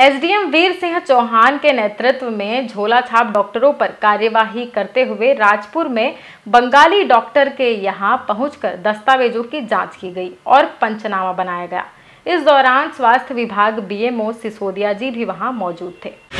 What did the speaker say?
SDM वीर सिंह चौहान के नेतृत्व में झोला छाप डॉक्टरों पर कार्यवाही करते हुए राजपुर में बंगाली डॉक्टर के यहां पहुंचकर दस्तावेजों की जांच की गई और पंचनामा बनाया गया इस दौरान स्वास्थ्य विभाग बीएमओ सिसोदिया जी भी वहां मौजूद थे